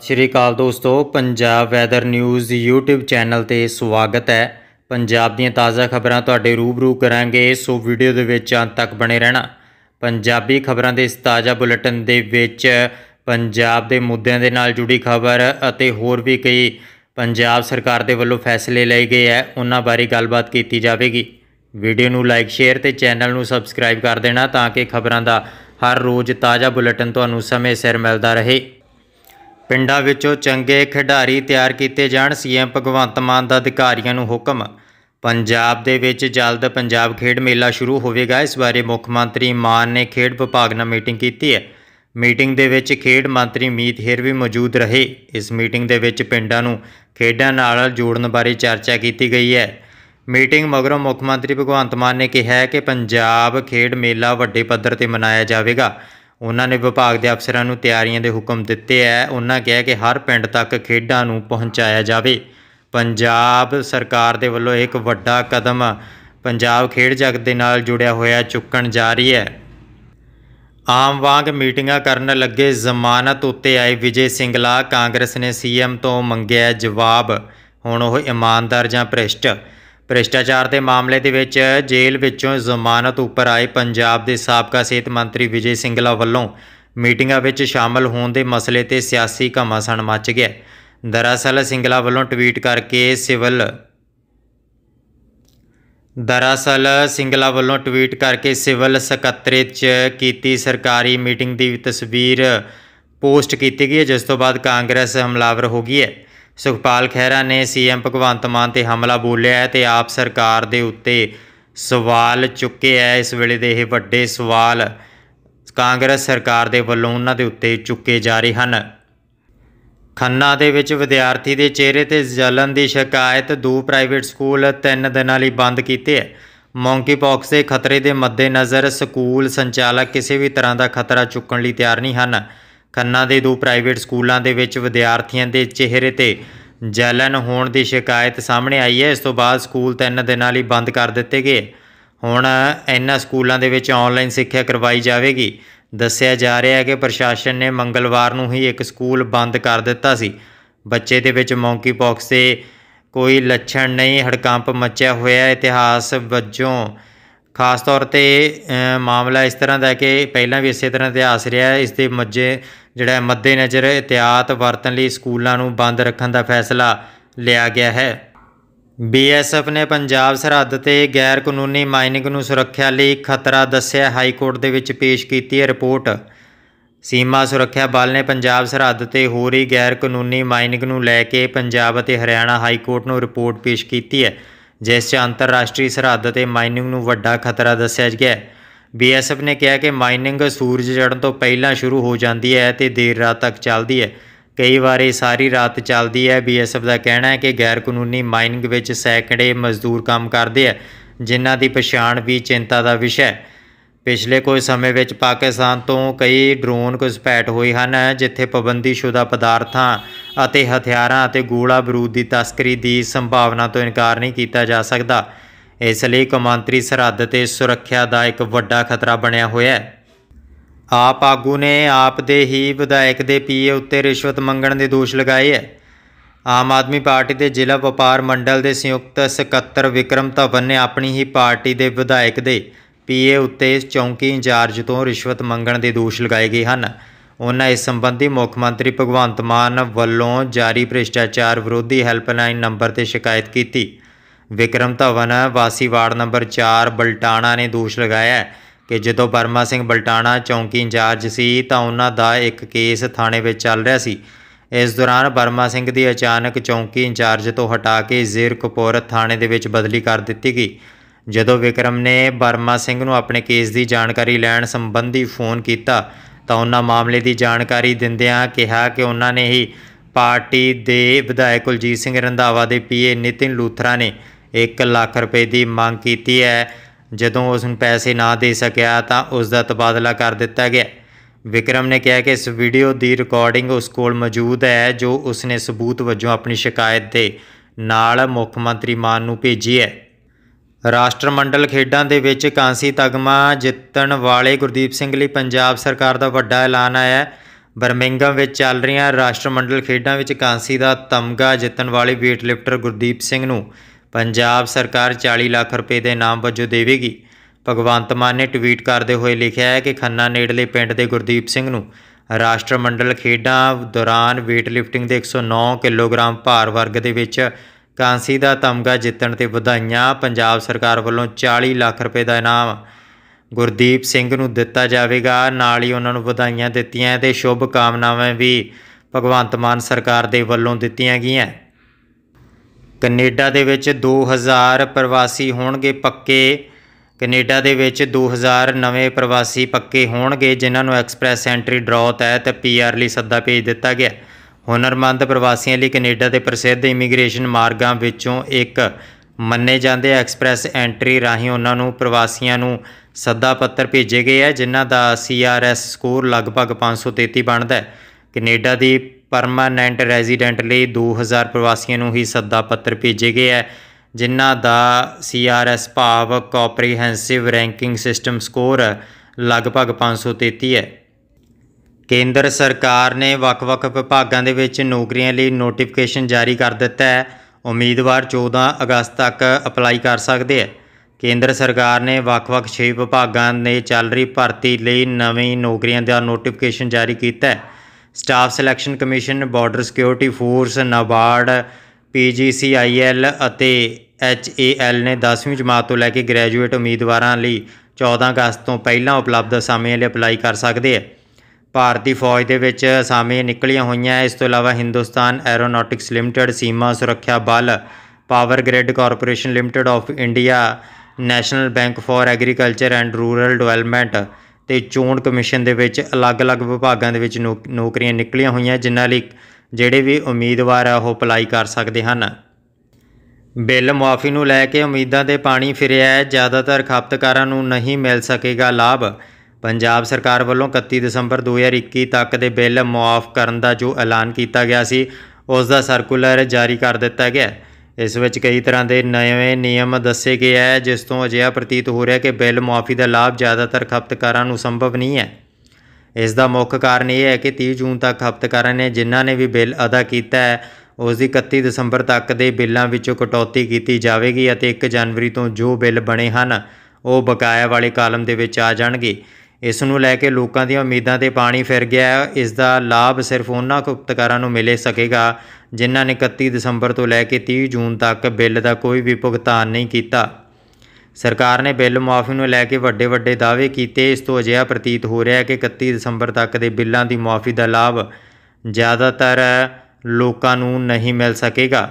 ਸਤਿ ਸ਼੍ਰੀ ਅਕਾਲ ਦੋਸਤੋ Punjab weather news YouTube channel ਤੇ ਸਵਾਗਤ ਹੈ ਪੰਜਾਬ ਦੀਆਂ ਤਾਜ਼ਾ ਖਬਰਾਂ ਤੁਹਾਡੇ ਰੂਬਰੂ ਕਰਾਂਗੇ ਸੋ ਵੀਡੀਓ ਦੇ ਵਿੱਚ ਅੰਤ ਤੱਕ ਬਣੇ ਰਹਿਣਾ ਪੰਜਾਬੀ ਖਬਰਾਂ ਦੇ ਇਸ ਤਾਜ਼ਾ ਬੁਲੇਟਿਨ ਦੇ ਵਿੱਚ ਪੰਜਾਬ ਦੇ ਮੁੱਦਿਆਂ ਦੇ ਨਾਲ ਜੁੜੀ ਖਬਰ ਅਤੇ ਹੋਰ ਵੀ ਕਈ ਪੰਜਾਬ ਸਰਕਾਰ ਦੇ ਵੱਲੋਂ ਫੈਸਲੇ ਲਏ ਗਏ ਹੈ ਉਹਨਾਂ ਬਾਰੇ ਗੱਲਬਾਤ ਕੀਤੀ ਜਾਵੇਗੀ ਵੀਡੀਓ ਨੂੰ ਲਾਈਕ ਸ਼ੇਅਰ ਤੇ ਚੈਨਲ ਨੂੰ ਸਬਸਕ੍ਰਾਈਬ ਕਰ ਦੇਣਾ ਤਾਂ ਕਿ ਖਬਰਾਂ ਦਾ ਹਰ ਰੋਜ਼ ਤਾਜ਼ਾ ਬੁਲੇਟਿਨ ਤੁਹਾਨੂੰ ਸਮੇਂ ਸਿਰ ਮਿਲਦਾ ਰਹੇ ਪਿੰਡਾਂ ਵਿੱਚੋਂ ਚੰਗੇ ਖਿਡਾਰੀ ਤਿਆਰ ਕੀਤੇ ਜਾਣ ਸੀਐਮ ਭਗਵੰਤ ਮਾਨ ਦਾ ਅਧਿਕਾਰੀਆਂ ਨੂੰ ਹੁਕਮ ਪੰਜਾਬ ਦੇ ਵਿੱਚ ਜਲਦ ਪੰਜਾਬ ਖੇਡ ਮੇਲਾ ਸ਼ੁਰੂ ਹੋਵੇਗਾ ਇਸ ਬਾਰੇ ਮੁੱਖ ਮੰਤਰੀ ਮਾਨ ਨੇ ਖੇਡ ਵਿਭਾਗ ਨਾਲ ਮੀਟਿੰਗ ਕੀਤੀ ਹੈ ਮੀਟਿੰਗ ਦੇ ਵਿੱਚ ਖੇਡ ਮੰਤਰੀ ਮੀਤ ਹੇਰ ਵੀ ਮੌਜੂਦ ਰਹੇ ਇਸ ਮੀਟਿੰਗ ਦੇ ਵਿੱਚ ਪਿੰਡਾਂ ਨੂੰ ਖੇਡਾਂ ਨਾਲ ਜੋੜਨ ਬਾਰੇ ਚਰਚਾ ਕੀਤੀ ਗਈ ਹੈ ਮੀਟਿੰਗ ਮਗਰੋਂ ਮੁੱਖ ਮੰਤਰੀ ਭਗਵੰਤ ਮਾਨ ਨੇ ਕਿਹਾ ਕਿ ਪੰਜਾਬ ਖੇਡ ਮੇਲਾ ਵੱਡੇ ਪੱਧਰ ਤੇ ਮਨਾਇਆ ਜਾਵੇਗਾ ਉਹਨਾਂ ਨੇ ਵਿਭਾਗ ਦੇ ਅਫਸਰਾਂ ਨੂੰ ਤਿਆਰੀਆਂ ਦੇ ਹੁਕਮ ਦਿੱਤੇ ਐ ਉਹਨਾਂ ਕਿਹਾ ਕਿ ਹਰ ਪਿੰਡ ਤੱਕ ਖੇਡਾਂ ਨੂੰ ਪਹੁੰਚਾਇਆ ਜਾਵੇ ਪੰਜਾਬ ਸਰਕਾਰ ਦੇ ਵੱਲੋਂ ਇੱਕ ਵੱਡਾ ਕਦਮ ਪੰਜਾਬ ਖੇਡ ਜਗਤ ਦੇ ਨਾਲ ਜੁੜਿਆ ਹੋਇਆ ਚੁੱਕਣ ਜਾ ਰਹੀ ਹੈ ਆਮ ਵਾਂਗ ਮੀਟਿੰਗਾਂ ਕਰਨ ਲੱਗੇ ਜ਼ਮਾਨਤ ਉੱਤੇ ਆਏ ਵਿਜੇ ਸਿੰਗਲਾ ਕਾਂਗਰਸ ਨੇ ਸੀਐਮ ਤੋਂ ਮੰਗਿਆ ਜਵਾਬ ਹੁਣ ਉਹ ਇਮਾਨਦਾਰ ਜਾਂ ਭ੍ਰਿਸ਼ਟ ਭ੍ਰਿਸ਼ਟਾਚਾਰ ਦੇ ਮਾਮਲੇ ਦੇ ਵਿੱਚ ਜੇਲ੍ਹ ਵਿੱਚੋਂ ਜ਼ਮਾਨਤ ਉੱਪਰ ਆਏ ਪੰਜਾਬ ਦੇ ਸਾਬਕਾ ਸਿਹਤ ਮੰਤਰੀ ਵਿਜੇ ਸਿੰਗਲਾ ਵੱਲੋਂ ਮੀਟਿੰਗਾਂ ਵਿੱਚ ਸ਼ਾਮਲ ਹੋਣ ਦੇ ਮਸਲੇ ਤੇ ਸਿਆਸੀ ਘਮਾਸਣ ਮੱਚ ਗਿਆ ਦਰਅਸਲ ਸਿੰਗਲਾ ਵੱਲੋਂ ਟਵੀਟ ਕਰਕੇ ਸਿਵਲ ਦਰਅਸਲ ਸਿੰਗਲਾ ਵੱਲੋਂ ਟਵੀਟ ਕਰਕੇ ਸਿਵਲ ਸਕੱਤਰੇਤ 'ਚ ਕੀਤੀ ਸਰਕਾਰੀ ਮੀਟਿੰਗ ਦੀ ਤਸਵੀਰ ਪੋਸਟ ਕੀਤੀ ਗਈ ਹੈ ਜਿਸ ਤੋਂ ਬਾਅਦ ਕਾਂਗਰਸ ਹਮਲਾਵਰ ਹੋ ਗਈ ਹੈ ਸੁਖਪਾਲ ਖਹਿਰਾ ਨੇ ਸੀਐਮ ਭਗਵੰਤ ਮਾਨ ਤੇ ਹਮਲਾ ਬੋਲਿਆ ਹੈ ਤੇ ਆਪ ਸਰਕਾਰ ਦੇ ਉੱਤੇ ਸਵਾਲ ਚੁੱਕੇ ਐ ਇਸ ਵੇਲੇ ਦੇ ਇਹ ਵੱਡੇ ਸਵਾਲ ਕਾਂਗਰਸ ਸਰਕਾਰ ਦੇ ਵੱਲੋਂ ਉਹਨਾਂ ਦੇ ਉੱਤੇ ਚੁੱਕੇ ਜਾ ਰਹੇ ਹਨ ਖੰਨਾ ਦੇ ਵਿੱਚ ਵਿਦਿਆਰਥੀ ਦੇ ਚਿਹਰੇ ਤੇ ਜਲਨ ਦੀ ਸ਼ਿਕਾਇਤ ਦੋ ਪ੍ਰਾਈਵੇਟ ਸਕੂਲ ਤਿੰਨ ਦਿਨਾਂ ਲਈ ਬੰਦ ਕੀਤੇ ਐ ਮੌਂਕੀ ਪੌਕਸ ਦੇ ਖਤਰੇ ਦੇ ਮੱਦੇਨਜ਼ਰ ਸਕੂਲ ਸੰਚਾਲਕ ਕਿਸੇ ਵੀ ਤਰ੍ਹਾਂ ਦਾ ਖਤਰਾ ਚੁੱਕਣ ਲਈ ਤਿਆਰ ਨਹੀਂ ਹਨ ਖੰਨਾ ਦੇ ਦੋ ਪ੍ਰਾਈਵੇਟ ਸਕੂਲਾਂ ਦੇ ਵਿੱਚ ਵਿਦਿਆਰਥੀਆਂ ਦੇ ਚਿਹਰੇ ਤੇ ਜਲਨ ਹੋਣ ਦੀ ਸ਼ਿਕਾਇਤ ਸਾਹਮਣੇ ਆਈ ਹੈ ਇਸ ਤੋਂ ਬਾਅਦ ਸਕੂਲ ਤਿੰਨ ਦਿਨਾਂ ਲਈ ਬੰਦ ਕਰ ਦਿੱਤੇ ਗਏ ਹੁਣ ਇਹਨਾਂ ਸਕੂਲਾਂ ਦੇ ਵਿੱਚ ਆਨਲਾਈਨ ਸਿੱਖਿਆ ਕਰਵਾਈ ਜਾਵੇਗੀ ਦੱਸਿਆ ਜਾ ਰਿਹਾ ਹੈ ਕਿ ਪ੍ਰਸ਼ਾਸਨ ਨੇ ਮੰਗਲਵਾਰ ਨੂੰ ਹੀ ਇੱਕ ਸਕੂਲ ਬੰਦ ਕਰ ਦਿੱਤਾ ਸੀ ਬੱਚੇ ਦੇ ਵਿੱਚ ਮੌਂਕੀ ਪੌਕਸ ਦੇ ਕੋਈ ਲੱਛਣ ਨਹੀਂ ਹੜਕੰਪ ਮੱਚਿਆ ਹੋਇਆ ਇਤਿਹਾਸ ਵੱਜੋਂ ਖਾਸ ਤੌਰ ਤੇ ਮਾਮਲਾ ਇਸ ਤਰ੍ਹਾਂ ਦਾ ਹੈ ਕਿ ਪਹਿਲਾਂ ਵੀ ਇਸੇ ਤਰ੍ਹਾਂ ਇਤਿਹਾਸ ਰਿਹਾ ਇਸ ਦੇ ਮੱਜੇ ਜਿਹੜਾ ਮੱਦੇ ਨਜ਼ਰ ਇਤਿਆਤ ਵਰਤਨ ਲਈ ਸਕੂਲਾਂ ਨੂੰ ਬੰਦ ਰੱਖਣ ਦਾ ਫੈਸਲਾ ਲਿਆ ਗਿਆ ਹੈ ਬੀਐਸਐਫ ਨੇ ਪੰਜਾਬ ਸਰਹੱਦ ਤੇ ਗੈਰ ਕਾਨੂੰਨੀ ਮਾਈਨਿੰਗ ਨੂੰ ਸੁਰੱਖਿਆ ਲਈ ਖਤਰਾ ਦੱਸਿਆ ਹਾਈ ਕੋਰਟ ਦੇ ਵਿੱਚ ਪੇਸ਼ ਕੀਤੀ ਹੈ ਰਿਪੋਰਟ ਸੀਮਾ ਸੁਰੱਖਿਆ ਬਲ ਨੇ ਪੰਜਾਬ ਸਰਹੱਦ ਤੇ ਹੋ ਰਹੀ ਗੈਰ ਕਾਨੂੰਨੀ ਮਾਈਨਿੰਗ ਨੂੰ ਲੈ ਕੇ ਪੰਜਾਬ ਅਤੇ ਹਰਿਆਣਾ ਹਾਈ ਕੋਰਟ ਨੂੰ ਰਿਪੋਰਟ ਪੇਸ਼ ਕੀਤੀ ਹੈ ਜਿਸ 'ਚ ਅੰਤਰਰਾਸ਼ਟਰੀ ਸਰਹੱਦ ਤੇ ਮਾਈਨਿੰਗ ਨੂੰ ਵੱਡਾ ਖਤਰਾ ਦੱਸਿਆ ਗਿਆ ਹੈ ਬੀਐਸਐਫ ਨੇ ਕਿਹਾ ਕਿ ਮਾਈਨਿੰਗ ਸੂਰਜ ਚੜ੍ਹਨ ਤੋਂ ਪਹਿਲਾਂ ਸ਼ੁਰੂ ਹੋ ਜਾਂਦੀ ਹੈ ਤੇ ਦੇਰ ਰਾਤ ਤੱਕ ਚੱਲਦੀ ਹੈ ਕਈ ਵਾਰੀ ਸਾਰੀ ਰਾਤ ਚੱਲਦੀ ਹੈ ਬੀਐਸਐਫ ਦਾ ਕਹਿਣਾ ਹੈ ਕਿ ਗੈਰ ਕਾਨੂੰਨੀ ਮਾਈਨਿੰਗ ਵਿੱਚ ਸੈਂਕੜੇ ਮਜ਼ਦੂਰ ਕੰਮ ਕਰਦੇ ਆ ਜਿਨ੍ਹਾਂ ਦੀ ਪਛਾਣ ਵੀ ਚਿੰਤਾ ਦਾ ਵਿਸ਼ਾ ਹੈ ਪਿਛਲੇ ਕੁਝ ਸਮੇਂ ਵਿੱਚ ਪਾਕਿਸਤਾਨ ਤੋਂ ਕਈ ਡਰੋਨ ਘੁਸਪੈਠ ਹੋਏ ਹਨ ਜਿੱਥੇ ਪਾਬੰਦੀਸ਼ੁਦਾ ਪਦਾਰਥਾਂ ਅਤੇ ਹਥਿਆਰਾਂ ਅਤੇ ਗੋਲਾ ਬਰੂਦ ਦੀ ਤਸਕਰੀ ਦੀ ਸੰਭਾਵਨਾ ਤੋਂ ਇਨਕਾਰ ਨਹੀਂ ਕੀਤਾ ਜਾ ਸਕਦਾ ਇਸ ਲਈ ਕਮਾਂਤਰੀ ਸਰਹੱਦ ਤੇ ਸੁਰੱਖਿਆ ਦਾ ਇੱਕ ਵੱਡਾ ਖਤਰਾ ਬਣਿਆ ਹੋਇਆ ਹੈ ਆਪ ਆਗੂ ਨੇ ਆਪ ਦੇ ਹੀ ਵਿਧਾਇਕ ਦੇ ਪੀਏ ਉੱਤੇ ਰਿਸ਼ਵਤ ਮੰਗਣ ਦੇ ਦੋਸ਼ ਲਗਾਏ ਹੈ ਆਮ ਆਦਮੀ ਪਾਰਟੀ ਦੇ ਜ਼ਿਲ੍ਹਾ ਵਪਾਰ ਮੰਡਲ ਦੇ ਸੰਯੁਕਤ ਸਕੱਤਰ ਵਿਕਰਮ ਧਵਨ ਨੇ ਆਪਣੀ ਹੀ ਪਾਰਟੀ ਦੇ ਵਿਧਾਇਕ ਦੇ ਪੀਏ ਉੱਤੇ ਚੌਂਕੀ ਇੰਚਾਰਜ ਤੋਂ ਰਿਸ਼ਵਤ ਮੰਗਣ ਦੇ ਦੋਸ਼ ਲਗਾਏ ਗਏ ਹਨ ਉਹਨਾਂ ਇਸ ਸੰਬੰਧੀ ਮੁੱਖ ਮੰਤਰੀ ਭਗਵੰਤ ਮਾਨ ਵੱਲੋਂ ਜਾਰੀ ਭ੍ਰਿਸ਼ਟਾਚਾਰ ਵਿਰੋਧੀ ਹੈਲਪਲਾਈਨ ਨੰਬਰ ਤੇ ਸ਼ਿਕਾਇਤ ਕੀਤੀ ਵਿਕਰਮ ਧਵਨ ਵਾਸੀ ਵਾਰਡ ਨੰਬਰ 4 ਬਲਟਾਣਾ ਨੇ ਦੋਸ਼ ਲਗਾਇਆ ਕਿ ਜਦੋਂ ਬਰਮਾ ਸਿੰਘ ਬਲਟਾਣਾ ਚੌਂਕੀ ਇੰਚਾਰਜ ਸੀ ਤਾਂ ਉਹਨਾਂ ਦਾ ਇੱਕ ਕੇਸ ਥਾਣੇ ਵਿੱਚ ਚੱਲ ਰਿਹਾ ਸੀ ਇਸ ਦੌਰਾਨ ਬਰਮਾ ਸਿੰਘ ਦੀ ਅਚਾਨਕ ਚੌਂਕੀ ਇੰਚਾਰਜ ਤੋਂ ਹਟਾ ਕੇ ਜ਼ੀਰਕਪੁਰ ਥਾਣੇ ਦੇ ਵਿੱਚ ਬਦਲੀ ਕਰ ਦਿੱਤੀ ਗਈ ਜਦੋਂ ਵਿਕਰਮ ਨੇ ਬਰਮਾ ਸਿੰਘ ਨੂੰ ਆਪਣੇ ਕੇਸ ਦੀ ਜਾਣਕਾਰੀ ਲੈਣ ਸੰਬੰਧੀ ਫੋਨ ਕੀਤਾ ਤਾਂ ਉਹਨਾਂ ਮਾਮਲੇ ਦੀ ਜਾਣਕਾਰੀ ਦਿੰਦਿਆਂ ਕਿਹਾ ਕਿ ਉਹਨਾਂ ਨੇ ਹੀ ਪਾਰਟੀ ਦੇ ਵਿਧਾਇਕ ਕੁਲਜੀਤ ਸਿੰਘ ਰੰਧਾਵਾ ਦੇ ਪੀਏ ਨਿਤਿਨ ਲੂਥਰਾ ਨੇ 1 ਲੱਖ ਰੁਪਏ ਦੀ ਮੰਗ ਕੀਤੀ ਹੈ ਜਦੋਂ ਉਸ ਨੂੰ ਪੈਸੇ ਨਾ ਦੇ ਸਕਿਆ ਤਾਂ ਉਸ ਦਾ ਤਬਾਦਲਾ ਕਰ ਦਿੱਤਾ ਗਿਆ ਵਿਕਰਮ ਨੇ ਕਿਹਾ ਕਿ ਇਸ ਵੀਡੀਓ ਦੀ ਰਿਕਾਰਡਿੰਗ ਉਸ ਕੋਲ ਮੌਜੂਦ ਹੈ ਜੋ ਉਸਨੇ ਸਬੂਤ ਵਜੋਂ ਆਪਣੀ ਸ਼ਿਕਾਇਤ ਦੇ ਨਾਲ ਮੁੱਖ ਮੰਤਰੀ ਮਾਨ ਨੂੰ ਭੇਜੀ ਹੈ ਰਾਸ਼ਟਰਮੰਡਲ ਖੇਡਾਂ ਦੇ ਵਿੱਚ ਕਾਂਸੀ ਤਗਮਾ ਜਿੱਤਣ ਵਾਲੇ ਗੁਰਦੀਪ ਸਿੰਘ ਲਈ ਪੰਜਾਬ ਸਰਕਾਰ ਦਾ ਵੱਡਾ ਐਲਾਨ ਆਇਆ ਹੈ ਬਰਮਿੰਗਮ ਵਿੱਚ ਚੱਲ ਰਹੀਆਂ ਰਾਸ਼ਟਰਮੰਡਲ ਖੇਡਾਂ ਵਿੱਚ ਕਾਂਸੀ ਦਾ ਤਮਗਾ ਜਿੱਤਣ ਵਾਲੇ weight ਲਿਫਟਰ ਗੁਰਦੀਪ ਸਿੰਘ ਨੂੰ ਪੰਜਾਬ ਸਰਕਾਰ 40 ਲੱਖ ਰੁਪਏ ਦੇ ਨਾਮ ਵਜੋਂ ਦੇਵੇਗੀ ਭਗਵੰਤ ਮਾਨ ਨੇ ਟਵੀਟ ਕਰਦੇ ਹੋਏ ਲਿਖਿਆ ਹੈ ਕਿ ਖੰਨਾ ਨੇੜਲੇ ਪਿੰਡ ਦੇ ਗੁਰਦੀਪ ਸਿੰਘ ਨੂੰ ਰਾਸ਼ਟਰਮੰਡਲ ਖੇਡਾਂ ਦੌਰਾਨ weight lifting ਦੇ 109 ਕਿਲੋਗ੍ਰਾਮ ਭਾਰ ਵਰਗ ਦੇ ਵਿੱਚ ਕਾਂਸੀ ਦਾ ਤਮਗਾ ਜਿੱਤਣ ਤੇ ਵਧਾਈਆਂ ਪੰਜਾਬ ਸਰਕਾਰ ਵੱਲੋਂ 40 ਲੱਖ ਰੁਪਏ ਦਾ ਇਨਾਮ ਗੁਰਦੀਪ ਸਿੰਘ ਨੂੰ ਦਿੱਤਾ ਜਾਵੇਗਾ ਨਾਲ ਹੀ ਉਹਨਾਂ ਨੂੰ ਵਧਾਈਆਂ ਦਿੱਤੀਆਂ ਤੇ ਸ਼ੁਭ ਕਾਮਨਾਵਾਂ ਵੀ ਭਗਵੰਤ ਮਾਨ ਸਰਕਾਰ ਦੇ ਵੱਲੋਂ ਦਿੱਤੀਆਂ ਗਈਆਂ ਕੈਨੇਡਾ ਦੇ ਵਿੱਚ 2000 ਪ੍ਰਵਾਸੀ ਹੋਣਗੇ ਪੱਕੇ ਕੈਨੇਡਾ ਦੇ ਵਿੱਚ 2000 ਨਵੇਂ ਪ੍ਰਵਾਸੀ ਪੱਕੇ ਹੋਣਗੇ ਜਿਨ੍ਹਾਂ ਨੂੰ ਐਕਸਪ੍ਰੈਸ ਐਂਟਰੀ ਡਰਾਅ ਤਹਿਤ ਪੀਆਰ ਲਈ ਸੱਦਾ ਭੇਜ ਦਿੱਤਾ ਗਿਆ ਹੁਨਰਮੰਦ ਪ੍ਰਵਾਸੀਆਂ ਲਈ ਕੈਨੇਡਾ ਦੇ ਪ੍ਰਸਿੱਧ ਇਮੀਗ੍ਰੇਸ਼ਨ ਮਾਰਗਾਂ ਵਿੱਚੋਂ ਇੱਕ ਮੰਨੇ ਜਾਂਦੇ ਐਕਸਪ੍ਰੈਸ ਐਂਟਰੀ ਰਾਹੀਂ ਉਹਨਾਂ ਨੂੰ ਪ੍ਰਵਾਸੀਆਂ ਨੂੰ ਸੱਦਾ ਪੱਤਰ ਭੇਜੇ ਗਏ ਹੈ ਜਿਨ੍ਹਾਂ ਦਾ ਸੀਆਰਐਸ ਸਕੋਰ ਲਗਭਗ 533 ਬਣਦਾ ਹੈ ਕੈਨੇਡਾ ਦੀ ਪਰਮਾਨੈਂਟ ਰੈਜ਼ੀਡੈਂਟ ਲਈ 2000 ਪ੍ਰਵਾਸੀਆਂ ਨੂੰ ਹੀ ਸੱਦਾ ਪੱਤਰ ਭੇਜੇ ਗਏ ਹੈ ਜਿਨ੍ਹਾਂ ਦਾ ਸੀਆਰਐਸ ਭਾਵ ਕੋਪਰੀਹੈਂਸਿਵ ਰੈਂਕਿੰਗ ਸਿਸਟਮ ਸਕੋਰ ਲਗਭਗ 533 ਹੈ ਕੇਂਦਰ ਸਰਕਾਰ ਨੇ ਵੱਖ-ਵੱਖ ਵਿਭਾਗਾਂ ਦੇ ਵਿੱਚ ਨੌਕਰੀਆਂ ਲਈ ਨੋਟੀਫਿਕੇਸ਼ਨ ਜਾਰੀ ਕਰ ਦਿੱਤਾ ਹੈ ਉਮੀਦਵਾਰ 14 ਅਗਸਤ ਤੱਕ ਅਪਲਾਈ ਕਰ ਸਕਦੇ ਹੈ ਕੇਂਦਰ ਸਰਕਾਰ ਨੇ ਵੱਖ-ਵੱਖ 6 ਵਿਭਾਗਾਂ ਨੇ ਚੱਲ ਰਹੀ ਭਰਤੀ ਲਈ ਨਵੀਂ ਨੌਕਰੀਆਂ ਦਾ ਨੋਟੀਫਿਕੇਸ਼ਨ ਜਾਰੀ ਕੀਤਾ ਹੈ staff selection commission border security force NABARD PGCIL ਅਤੇ ਐਚਏਐਲ ਨੇ 10ਵੀਂ ਜਮਾਤ ਤੋਂ ਲੈ ਕੇ ਗ੍ਰੈਜੂਏਟ ਉਮੀਦਵਾਰਾਂ ਲਈ 14 ਅਗਸਤ ਤੋਂ ਪਹਿਲਾਂ ਉਪਲਬਧ ਸਮੇਂ ਲਈ ਅਪਲਾਈ ਕਰ ਸਕਦੇ ਹੈ ਭਾਰਤੀ ਫੌਜ ਦੇ ਵਿੱਚ ਸਾਮੇ ਨਿਕਲੀਆਂ ਹੋਈਆਂ ਇਸ ਤੋਂ ਇਲਾਵਾ ਹਿੰਦੁਸਤਾਨ ਐਰੋਨੌਟਿਕਸ ਲਿਮਟਿਡ ਸੀਮਾ ਸੁਰੱਖਿਆ ਬਲ power grid corporation limited of India national bank for agriculture and rural development ਤੇ ਚੋਣ ਕਮਿਸ਼ਨ ਦੇ ਵਿੱਚ ਅਲੱਗ-ਅਲੱਗ ਵਿਭਾਗਾਂ ਦੇ ਵਿੱਚ ਨੌਕਰੀਆਂ ਨਿਕਲੀਆਂ ਹੋਈਆਂ ਜਿਨ੍ਹਾਂ ਲਈ ਜਿਹੜੇ ਵੀ ਉਮੀਦਵਾਰ ਆ ਉਹ ਅਪਲਾਈ ਕਰ ਸਕਦੇ ਹਨ ਬਿੱਲ ਮਾਫੀ ਨੂੰ ਲੈ ਕੇ ਉਮੀਦਾਂ ਦੇ ਪਾਣੀ ਫਿਰਿਆ ਹੈ ਜ਼ਿਆਦਾਤਰ ਖਪਤਕਾਰਾਂ ਨੂੰ ਨਹੀਂ ਮਿਲ ਸਕੇਗਾ ਲਾਭ ਪੰਜਾਬ ਸਰਕਾਰ ਵੱਲੋਂ 31 ਦਸੰਬਰ 2021 ਤੱਕ ਦੇ ਬਿੱਲ ਮਾਫ ਕਰਨ ਦਾ ਜੋ ਐਲਾਨ ਕੀਤਾ ਗਿਆ ਸੀ ਉਸ ਦਾ ਸਰਕੂਲਰ ਜਾਰੀ ਕਰ ਦਿੱਤਾ ਗਿਆ ਇਸ ਵਿੱਚ ਕਈ ਤਰ੍ਹਾਂ ਦੇ ਨਵੇਂ ਨਿਯਮ ਦੱਸੇ ਗਏ ਹੈ ਜਿਸ ਤੋਂ ਅਜਿਹਾ ਪ੍ਰਤੀਤ ਹੋ ਰਿਹਾ ਕਿ ਬਿੱਲ ਮਾਫੀ ਦਾ ਲਾਭ ਜ਼ਿਆਦਾਤਰ ਖਪਤਕਾਰਾਂ ਨੂੰ ਸੰਭਵ ਨਹੀਂ ਹੈ ਇਸ ਦਾ ਮੁੱਖ ਕਾਰਨ ਇਹ ਹੈ ਕਿ 30 ਜੂਨ ਤੱਕ ਖਪਤਕਾਰਾਂ ਨੇ ਜਿਨ੍ਹਾਂ ਨੇ ਵੀ ਬਿੱਲ ਅਦਾ ਕੀਤਾ ਹੈ ਉਸ ਦੀ 31 ਦਸੰਬਰ ਤੱਕ ਦੇ ਬਿੱਲਾਂ ਵਿੱਚੋਂ ਕਟੌਤੀ ਕੀਤੀ ਜਾਵੇਗੀ ਅਤੇ 1 ਜਨਵਰੀ ਤੋਂ ਜੋ ਬਿੱਲ ਬਣੇ ਹਨ ਉਹ ਬਕਾਇਆ ਵਾਲੇ ਕਾਲਮ ਦੇ ਵਿੱਚ ਆ ਜਾਣਗੇ ਇਸ ਨੂੰ ਲੈ ਕੇ ਲੋਕਾਂ ਦੀਆਂ ਉਮੀਦਾਂ ਤੇ ਪਾਣੀ ਫਿਰ ਗਿਆ ਇਸ ਦਾ ਲਾਭ ਸਿਰਫ ਉਹਨਾਂ ਖਪਤਕਾਰਾਂ ਨੂੰ ਮਿਲੇ ਸਕੇਗਾ ਜਿਨ੍ਹਾਂ ਨੇ 31 ਦਸੰਬਰ ਤੋਂ ਲੈ ਕੇ 30 ਜੂਨ ਤੱਕ ਬਿੱਲ ਦਾ ਕੋਈ ਵੀ ਭੁਗਤਾਨ ਨਹੀਂ ਕੀਤਾ ਸਰਕਾਰ ਨੇ ਬਿੱਲ ਮਾਫੀ ਨੂੰ ਲੈ ਕੇ ਵੱਡੇ ਵੱਡੇ ਦਾਅਵੇ ਕੀਤੇ ਇਸ ਤੋਂ ਅਜਿਹਾ ਪ੍ਰਤੀਤ ਹੋ ਰਿਹਾ ਹੈ ਕਿ 31 ਦਸੰਬਰ ਤੱਕ ਦੇ ਬਿੱਲਾਂ ਦੀ ਮਾਫੀ ਦਾ ਲਾਭ ਜ਼ਿਆਦਾਤਰ ਲੋਕਾਂ ਨੂੰ ਨਹੀਂ ਮਿਲ ਸਕੇਗਾ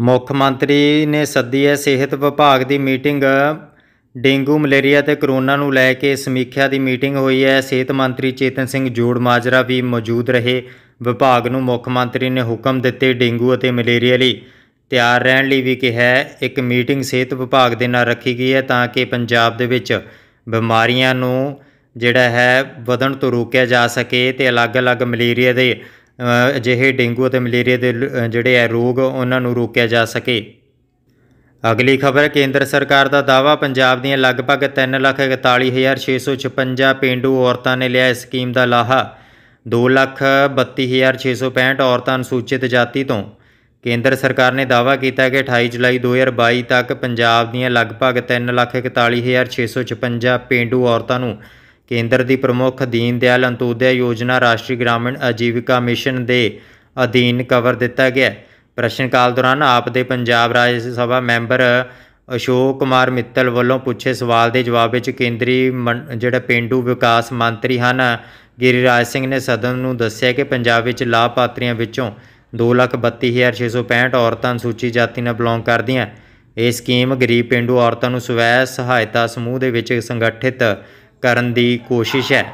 ਮੁੱਖ ਮੰਤਰੀ ਨੇ ਸੱਦੀ ਹੈ ਸਿਹਤ ਵਿਭਾਗ ਦੀ ਮੀਟਿੰਗ ਡੇਂਗੂ ਮਲੇਰੀਆ ਤੇ ਕਰੋਨਾ ਨੂੰ ਲੈ ਕੇ ਸਮੀਖਿਆ ਦੀ ਮੀਟਿੰਗ ਹੋਈ ਹੈ ਸਿਹਤ ਮੰਤਰੀ ਚੇਤਨ ਸਿੰਘ ਜੋੜ ਮਾਜਰਾ ਵੀ ਮੌਜੂਦ ਰਹੇ ਵਿਭਾਗ ਨੂੰ ਮੁੱਖ ਮੰਤਰੀ ਨੇ ਹੁਕਮ ਦਿੱਤੇ ਡੇਂਗੂ ਅਤੇ ਮਲੇਰੀਆ ਲਈ ਤਿਆਰ ਰਹਿਣ ਲਈ ਵੀ ਕਿਹਾ ਇੱਕ ਮੀਟਿੰਗ ਸਿਹਤ ਵਿਭਾਗ ਦੇ ਨਾਲ ਰੱਖੀ ਗਈ ਹੈ ਤਾਂ ਕਿ ਪੰਜਾਬ ਦੇ ਵਿੱਚ ਬਿਮਾਰੀਆਂ ਨੂੰ ਜਿਹੜਾ ਹੈ ਵਧਣ ਤੋਂ ਰੋਕਿਆ ਜਾ ਸਕੇ ਤੇ ਅਲੱਗ-ਅਲੱਗ ਮਲੇਰੀਆ ਦੇ ਅਜਿਹੇ ਡੇਂਗੂ ਅਤੇ ਮਲੇਰੀਆ ਦੇ ਜਿਹੜੇ ਹੈ ਰੋਗ ਉਹਨਾਂ ਨੂੰ ਰੋਕਿਆ ਜਾ ਸਕੇ ਅਗਲੀ ਖਬਰ ਕੇਂਦਰ ਸਰਕਾਰ ਦਾ ਦਾਵਾ ਪੰਜਾਬ ਦੀਆਂ ਲਗਭਗ 341656 ਪਿੰਡੂ ਔਰਤਾਂ ਨੇ ਲਿਆ ਇਸ ਸਕੀਮ ਦਾ ਲਾਹਾ 232665 ਔਰਤਾਂ ਅਨੁਸੂਚਿਤ ਜਾਤੀ ਤੋਂ ਕੇਂਦਰ ਸਰਕਾਰ ਨੇ ਦਾਵਾ ਕੀਤਾ ਕਿ 28 ਜੁਲਾਈ 2022 ਤੱਕ ਪੰਜਾਬ ਦੀਆਂ ਲਗਭਗ 341656 ਪਿੰਡੂ ਔਰਤਾਂ ਨੂੰ ਕੇਂਦਰ ਦੀ ਪ੍ਰਮੁੱਖ ਦੀਨ ਦਿਆਲ ਅੰਤੋਦਿਆ ਯੋਜਨਾ ਰਾਸ਼ਟਰੀ ਗ੍ਰਾਮੀਣ ਆਜੀਵਿਕਾ ਮਿਸ਼ਨ ਦੇ ਅਧੀਨ ਕਵਰ ਦਿੱਤਾ ਗਿਆ ਹੈ ਪ੍ਰਸ਼ਨ ਕਾਲ ਦੌਰਾਨ ਆਪ ਦੇ ਪੰਜਾਬ ਰਾਜ ਸਭਾ ਮੈਂਬਰ ਅਸ਼ੋਕ ਕੁਮਾਰ ਮਿੱਤਲ ਵੱਲੋਂ ਪੁੱਛੇ ਸਵਾਲ ਦੇ ਜਵਾਬ ਵਿੱਚ ਕੇਂਦਰੀ ਜਿਹੜਾ ਪਿੰਡੂ ਵਿਕਾਸ ਮੰਤਰੀ ਹਨ ਗਿਰੀਰਾਜ ਸਿੰਘ ਨੇ ਸਦਨ ਨੂੰ ਦੱਸਿਆ ਕਿ ਪੰਜਾਬ ਵਿੱਚ ਲਾਭਪਾਤਰੀਆਂ ਵਿੱਚੋਂ 232665 ਔਰਤਾਂ ਸੂਚੀ ਜਾਤੀ ਨਾਲ ਬਿਲੋਂਗ ਕਰਦੀਆਂ ਇਹ ਸਕੀਮ ਗਰੀਬ ਪਿੰਡੂ ਔਰਤਾਂ ਨੂੰ ਸਵੈ ਸਹਾਇਤਾ ਸਮੂਹ ਦੇ ਵਿੱਚ ਸੰਗਠਿਤ ਕਰਨ ਦੀ ਕੋਸ਼ਿਸ਼ ਹੈ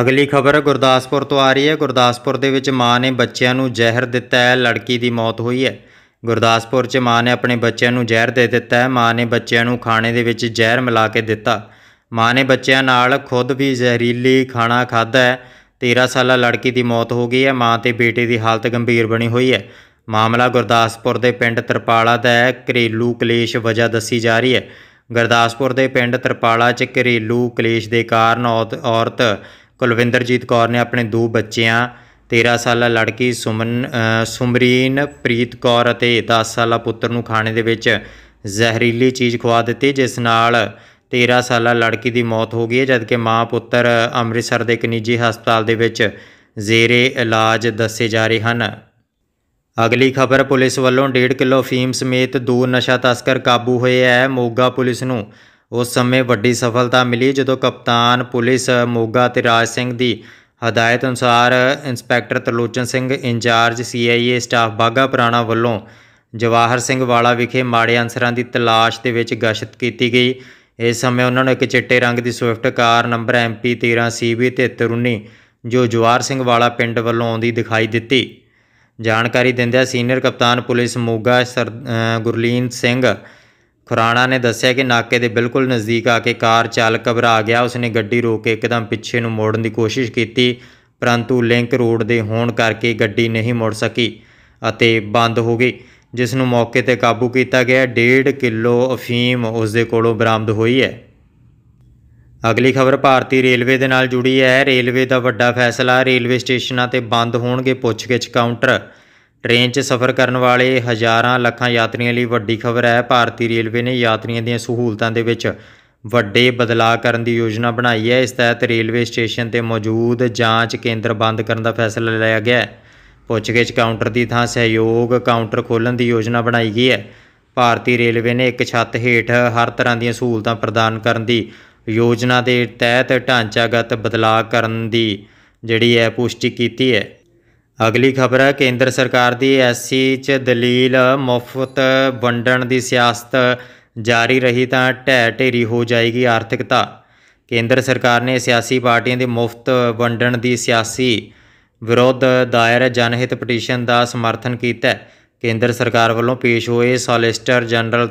ਅਗਲੀ ਖਬਰ ਗੁਰਦਾਸਪੁਰ ਤੋਂ ਆ ਰਹੀ ਹੈ ਗੁਰਦਾਸਪੁਰ ਦੇ ਵਿੱਚ ਮਾਂ ਨੇ ਬੱਚਿਆਂ ਨੂੰ ਜ਼ਹਿਰ ਦਿੱਤਾ ਹੈ ਲੜਕੀ ਦੀ ਮੌਤ ਹੋਈ ਹੈ ਗੁਰਦਾਸਪੁਰ 'ਚ ਮਾਂ ਨੇ ਆਪਣੇ ਬੱਚਿਆਂ ਨੂੰ ਜ਼ਹਿਰ ਦੇ ਦਿੱਤਾ ਹੈ ਮਾਂ ਨੇ ਬੱਚਿਆਂ ਨੂੰ ਖਾਣੇ ਦੇ ਵਿੱਚ ਜ਼ਹਿਰ ਮਿਲਾ ਕੇ ਦਿੱਤਾ ਮਾਂ ਨੇ ਬੱਚਿਆਂ ਨਾਲ ਖੁਦ ਵੀ ਜ਼ਹਿਰੀਲੀ ਖਾਣਾ ਖਾਧਾ ਹੈ 13 ਸਾਲਾ ਲੜਕੀ ਦੀ ਮੌਤ ਹੋ ਗਈ ਹੈ ਮਾਂ ਤੇ ਬੇਟੇ ਦੀ ਹਾਲਤ ਗੰਭੀਰ ਬਣੀ ਹੋਈ ਹੈ ਮਾਮਲਾ ਗੁਰਦਾਸਪੁਰ ਦੇ ਪਿੰਡ ਤਰਪਾਲਾ ਦਾ ਹੈ ਘਰੇਲੂ ਕਲੇਸ਼ ਵਜ੍ਹਾ ਦੱਸੀ ਜਾ ਰਹੀ ਹੈ ਗੁਰਦਾਸਪੁਰ ਦੇ ਪਿੰਡ ਤਰਪਾਲਾ 'ਚ ਘਰੇਲੂ ਕਲੇਸ਼ ਦੇ ਕਾਰਨ ਔਰਤ ਕੁਲਵਿੰਦਰਜੀਤ ਕੌਰ ਨੇ ਆਪਣੇ ਦੋ ਬੱਚਿਆਂ 13 ਸਾਲਾ ਲੜਕੀ ਸੁਮਨ ਸੁਮਰੀਨ ਪ੍ਰੀਤ ਕੌਰ ਅਤੇ 10 ਸਾਲਾ ਪੁੱਤਰ ਨੂੰ ਖਾਣੇ ਦੇ ਵਿੱਚ ਜ਼ਹਿਰੀਲੀ ਚੀਜ਼ ਖਵਾ ਦਿੱਤੀ ਜਿਸ ਨਾਲ 13 ਸਾਲਾ ਲੜਕੀ ਦੀ ਮੌਤ ਹੋ ਗਈ ਹੈ ਜਦਕਿ ਮਾਂ ਪੁੱਤਰ ਅੰਮ੍ਰਿਤਸਰ ਦੇ ਇੱਕ ਨਿੱਜੀ ਹਸਪਤਾਲ ਦੇ ਵਿੱਚ ਜ਼ੇਰੇ ਇਲਾਜ ਦੱਸੇ ਜਾ ਰਹੇ ਹਨ ਅਗਲੀ ਖਬਰ ਪੁਲਿਸ ਵੱਲੋਂ 1.5 ਕਿਲੋ ਫੀਮ ਸਮੇਤ ਦੋ ਨਸ਼ਾ ਤਸਕਰ ਕਾਬੂ ਹੋਏ ਹੈ ਮੋਗਾ ਪੁਲਿਸ ਨੂੰ ਉਸ ਸਮੇਂ ਵੱਡੀ ਸਫਲਤਾ ਮਿਲੀ ਜਦੋਂ ਕਪਤਾਨ ਪੁਲਿਸ ਮੋਗਾ ਤੇ ਰਾਜ ਸਿੰਘ ਦੀ ਹਦਾਇਤ ਅਨੁਸਾਰ inspector Tarlochan Singh incharge CIA staff Bagha Purana ਵੱਲੋਂ ਜਵਾਹਰ ਸਿੰਘ ਵਾਲਾ ਵਿਖੇ ਮਾੜੇ ਅਨਸਰਾਂ ਦੀ ਤਲਾਸ਼ ਦੇ ਵਿੱਚ ਗਸ਼ਤ ਕੀਤੀ ਗਈ ਇਸ ਸਮੇਂ ਉਹਨਾਂ ਨੂੰ ਇੱਕ ਚਿੱਟੇ ਰੰਗ ਦੀ Swift car number MP 13 CB 7319 ਜੋ ਜਵਾਹਰ ਸਿੰਘ ਵਾਲਾ ਪਿੰਡ ਵੱਲੋਂ ਆਉਂਦੀ ਦਿਖਾਈ ਦਿੱਤੀ ਜਾਣਕਾਰੀ ਦਿੰਦਿਆਂ ਸੀਨੀਅਰ ਕਪਤਾਨ ਪੁਲਿਸ ਮੋਗਾ ਗੁਰਲੀਨ ਸਿੰਘ ਖੁਰਾਣਾ ਨੇ ਦੱਸਿਆ ਕਿ ਨਾਕੇ ਦੇ ਬਿਲਕੁਲ ਨਜ਼ਦੀਕ ਆ ਕੇ ਕਾਰ ਚਾਲਕ ਘਬਰਾ ਗਿਆ ਉਸਨੇ ਗੱਡੀ ਰੋਕ ਕੇ ਇੱਕਦਮ ਪਿੱਛੇ ਨੂੰ ਮੋੜਨ ਦੀ ਕੋਸ਼ਿਸ਼ ਕੀਤੀ ਪਰੰਤੂ ਲਿੰਕ ਰੋਡ ਦੇ ਹੋਣ ਕਰਕੇ ਗੱਡੀ ਨਹੀਂ ਮੁੜ ਸਕੀ ਅਤੇ ਬੰਦ ਹੋ ਗਈ ਜਿਸ ਨੂੰ ਮੌਕੇ ਤੇ ਕਾਬੂ ਕੀਤਾ ਗਿਆ 1.5 ਕਿਲੋ ਅਫੀਮ ਉਸ ਦੇ ਕੋਲੋਂ ਬਰਾਮਦ ਹੋਈ ਹੈ ਅਗਲੀ ਖਬਰ ਭਾਰਤੀ ਰੇਲਵੇ ਦੇ ਨਾਲ ਜੁੜੀ ਹੈ ਰੇਲਵੇ ਦਾ ਵੱਡਾ ਫੈਸਲਾ ਰੇਲਵੇ ਸਟੇਸ਼ਨਾਂ ਤੇ ਬੰਦ ਹੋਣਗੇ ਪੁੱਛਗਿੱਛ ਕਾਊਂਟਰ ਟ੍ਰੇਨ 'ਚ ਸਫ਼ਰ ਕਰਨ ਵਾਲੇ ਹਜ਼ਾਰਾਂ ਲੱਖਾਂ ਯਾਤਰੀਆਂ ਲਈ ਵੱਡੀ ਖਬਰ ਹੈ ਭਾਰਤੀ ਰੇਲਵੇ ਨੇ ਯਾਤਰੀਆਂ ਦੀਆਂ ਸਹੂਲਤਾਂ ਦੇ ਵਿੱਚ ਵੱਡੇ ਬਦਲਾਅ ਕਰਨ ਦੀ ਯੋਜਨਾ ਬਣਾਈ ਹੈ ਇਸ ਤਹਿਤ ਰੇਲਵੇ ਸਟੇਸ਼ਨ ਤੇ ਮੌਜੂਦ ਜਾਂਚ ਕੇਂਦਰ ਬੰਦ ਕਰਨ ਦਾ ਫੈਸਲਾ ਲਿਆ ਗਿਆ ਹੈ ਪੁੱਛਗਿੱਛ ਕਾਊਂਟਰ ਦੀ ਥਾਂ ਸਹਿਯੋਗ ਕਾਊਂਟਰ ਖੋਲ੍ਹਣ ਦੀ ਯੋਜਨਾ ਬਣਾਈ ਗਈ ਹੈ ਭਾਰਤੀ ਰੇਲਵੇ ਨੇ ਇੱਕ ਛੱਤ ਹੇਠ ਹਰ ਤਰ੍ਹਾਂ ਦੀਆਂ ਸਹੂਲਤਾਂ ਪ੍ਰਦਾਨ ਕਰਨ ਦੀ ਯੋਜਨਾ ਦੇ ਤਹਿਤ ਢਾਂਚਾਗਤ ਬਦਲਾਅ ਕਰਨ ਦੀ ਜਿਹੜੀ ਹੈ ਪੁਸ਼ਟੀ ਕੀਤੀ ਹੈ ਅਗਲੀ ਖਬਰ ਹੈ ਕੇਂਦਰ ਸਰਕਾਰ ਦੀ ਐਸਸੀ 'ਚ ਦਲੀਲ ਮੁਫਤ ਵੰਡਣ ਦੀ ਸਿਆਸਤ ਜਾਰੀ ਰਹੀ ਤਾਂ ਢਹਿ ਢੇਰੀ ਹੋ ਜਾਏਗੀ ਆਰਥਿਕਤਾ ਕੇਂਦਰ ਸਰਕਾਰ ਨੇ ਸਿਆਸੀ ਪਾਰਟੀਆਂ ਦੇ ਮੁਫਤ ਵੰਡਣ ਦੀ ਸਿਆਸੀ ਵਿਰੋਧ ਦਾਇਰ ਜਨਹਿਤ ਪਟੀਸ਼ਨ ਦਾ ਸਮਰਥਨ ਕੀਤਾ ਕੇਂਦਰ ਸਰਕਾਰ ਵੱਲੋਂ ਪੇਸ਼ ਹੋਏ ਸੋਲਿਸਟਰ ਜਨਰਲ